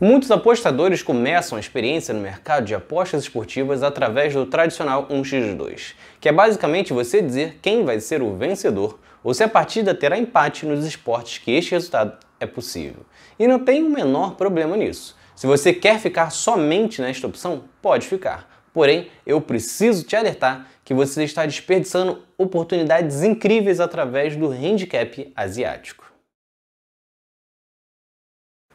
Muitos apostadores começam a experiência no mercado de apostas esportivas através do tradicional 1x2, que é basicamente você dizer quem vai ser o vencedor ou se a partida terá empate nos esportes que este resultado é possível. E não tem o menor problema nisso. Se você quer ficar somente nesta opção, pode ficar. Porém, eu preciso te alertar que você está desperdiçando oportunidades incríveis através do handicap asiático.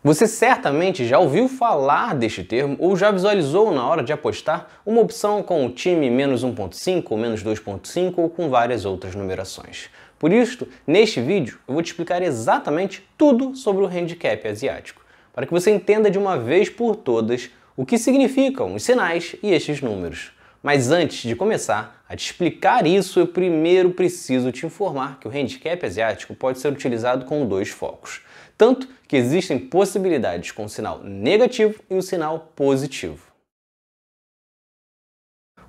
Você certamente já ouviu falar deste termo ou já visualizou na hora de apostar uma opção com o time menos 1.5 ou menos 2.5 ou com várias outras numerações. Por isso, neste vídeo eu vou te explicar exatamente tudo sobre o handicap asiático, para que você entenda de uma vez por todas o que significam os sinais e estes números. Mas antes de começar a te explicar isso, eu primeiro preciso te informar que o handicap asiático pode ser utilizado com dois focos tanto que existem possibilidades com o sinal negativo e o sinal positivo.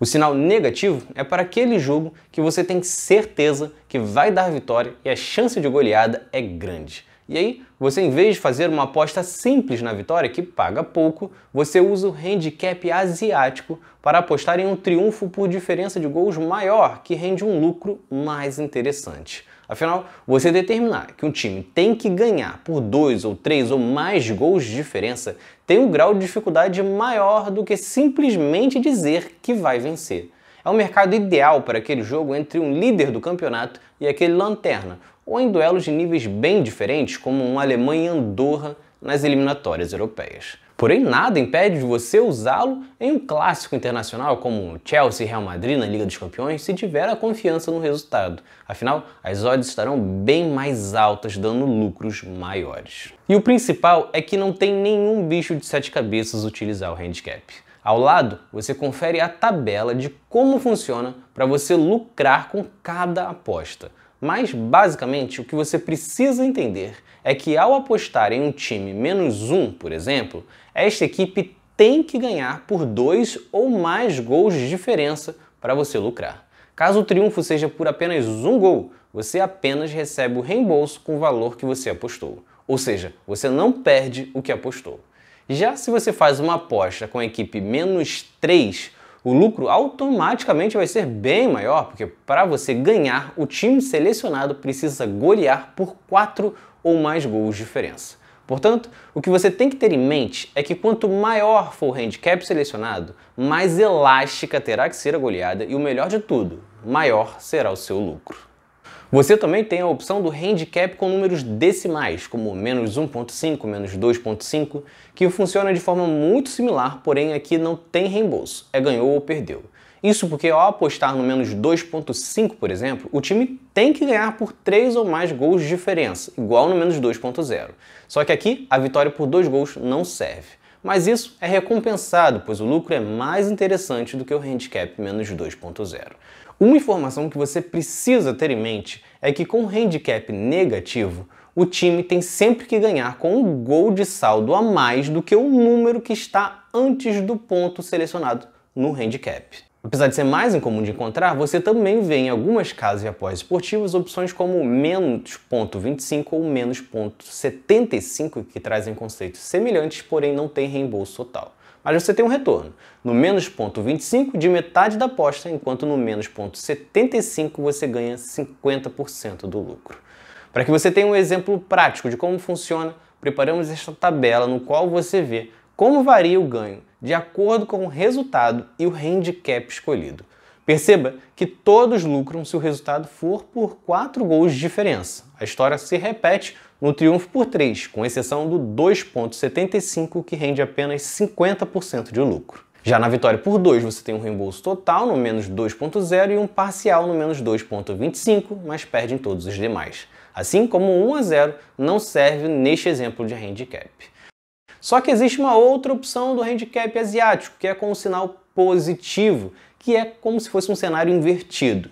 O sinal negativo é para aquele jogo que você tem certeza que vai dar vitória e a chance de goleada é grande. E aí, você em vez de fazer uma aposta simples na vitória, que paga pouco, você usa o handicap asiático para apostar em um triunfo por diferença de gols maior, que rende um lucro mais interessante. Afinal, você determinar que um time tem que ganhar por dois ou três ou mais gols de diferença tem um grau de dificuldade maior do que simplesmente dizer que vai vencer. É um mercado ideal para aquele jogo entre um líder do campeonato e aquele lanterna, ou em duelos de níveis bem diferentes, como um Alemanha-Andorra nas eliminatórias europeias. Porém, nada impede de você usá-lo em um clássico internacional como Chelsea e Real Madrid na Liga dos Campeões, se tiver a confiança no resultado. Afinal, as odds estarão bem mais altas, dando lucros maiores. E o principal é que não tem nenhum bicho de sete cabeças utilizar o handicap. Ao lado, você confere a tabela de como funciona para você lucrar com cada aposta. Mas basicamente o que você precisa entender é que ao apostar em um time menos um, por exemplo, esta equipe tem que ganhar por dois ou mais gols de diferença para você lucrar. Caso o triunfo seja por apenas um gol, você apenas recebe o reembolso com o valor que você apostou. Ou seja, você não perde o que apostou. Já se você faz uma aposta com a equipe menos 3, o lucro automaticamente vai ser bem maior, porque para você ganhar, o time selecionado precisa golear por 4 ou mais gols de diferença. Portanto, o que você tem que ter em mente é que quanto maior for o handicap selecionado, mais elástica terá que ser a goleada e o melhor de tudo, maior será o seu lucro. Você também tem a opção do handicap com números decimais, como menos 1.5, menos 2.5, que funciona de forma muito similar, porém aqui não tem reembolso, é ganhou ou perdeu. Isso porque ao apostar no menos 2.5, por exemplo, o time tem que ganhar por 3 ou mais gols de diferença, igual no menos 2.0. Só que aqui a vitória por 2 gols não serve. Mas isso é recompensado, pois o lucro é mais interessante do que o handicap menos 2.0. Uma informação que você precisa ter em mente é que com handicap negativo, o time tem sempre que ganhar com um gol de saldo a mais do que o número que está antes do ponto selecionado no handicap. Apesar de ser mais incomum de encontrar, você também vê em algumas casas de após esportivas opções como menos ponto 25 ou menos ponto 75 que trazem conceitos semelhantes, porém não têm reembolso total. Mas você tem um retorno. No menos ponto 25 de metade da aposta, enquanto no menos ponto 75 você ganha 50% do lucro. Para que você tenha um exemplo prático de como funciona, preparamos esta tabela no qual você vê como varia o ganho de acordo com o resultado e o handicap escolhido. Perceba que todos lucram se o resultado for por 4 gols de diferença. A história se repete no triunfo por 3, com exceção do 2,75 que rende apenas 50% de lucro. Já na vitória por 2, você tem um reembolso total no menos 2.0 e um parcial no menos 2.25, mas perde em todos os demais. Assim como o 1 a 0 não serve neste exemplo de handicap. Só que existe uma outra opção do handicap asiático, que é com o um sinal positivo, que é como se fosse um cenário invertido.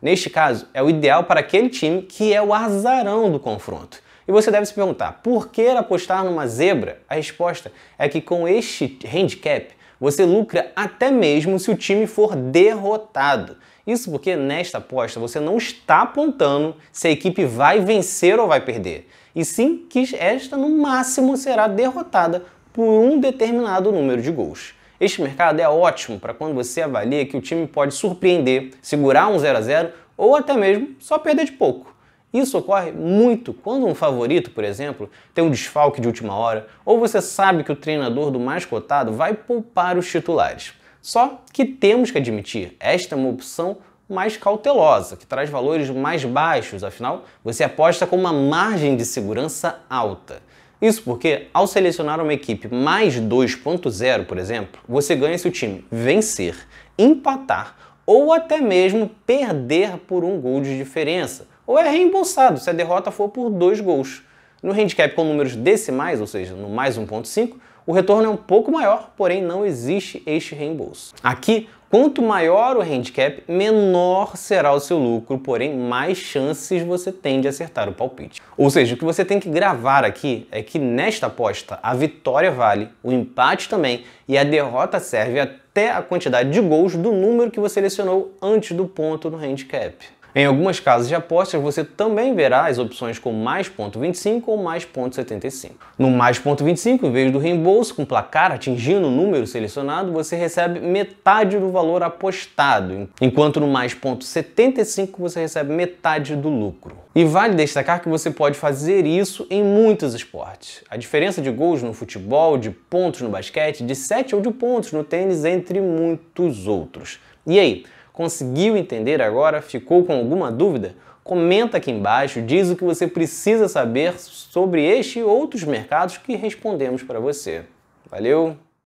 Neste caso, é o ideal para aquele time que é o azarão do confronto. E você deve se perguntar, por que apostar numa zebra? A resposta é que com este handicap, você lucra até mesmo se o time for derrotado. Isso porque nesta aposta você não está apontando se a equipe vai vencer ou vai perder, e sim que esta no máximo será derrotada por um determinado número de gols. Este mercado é ótimo para quando você avalia que o time pode surpreender, segurar um 0 a 0 ou até mesmo só perder de pouco. Isso ocorre muito quando um favorito, por exemplo, tem um desfalque de última hora, ou você sabe que o treinador do mais cotado vai poupar os titulares. Só que temos que admitir, esta é uma opção mais cautelosa, que traz valores mais baixos, afinal, você aposta com uma margem de segurança alta. Isso porque, ao selecionar uma equipe mais 2.0, por exemplo, você ganha se o time vencer, empatar ou até mesmo perder por um gol de diferença, ou é reembolsado se a derrota for por dois gols. No handicap com números decimais, ou seja, no mais 1.5, o retorno é um pouco maior, porém não existe este reembolso. Aqui, Quanto maior o handicap, menor será o seu lucro, porém mais chances você tem de acertar o palpite. Ou seja, o que você tem que gravar aqui é que nesta aposta a vitória vale, o empate também e a derrota serve até a quantidade de gols do número que você selecionou antes do ponto no handicap. Em algumas casas de apostas, você também verá as opções com mais ponto 25 ou mais ponto 75. No mais ponto 25, em vez do reembolso com placar atingindo o número selecionado, você recebe metade do valor apostado, enquanto no mais ponto 75 você recebe metade do lucro. E vale destacar que você pode fazer isso em muitos esportes. A diferença de gols no futebol, de pontos no basquete, de 7 ou de pontos no tênis, entre muitos outros. E aí, Conseguiu entender agora? Ficou com alguma dúvida? Comenta aqui embaixo, diz o que você precisa saber sobre este e outros mercados que respondemos para você. Valeu!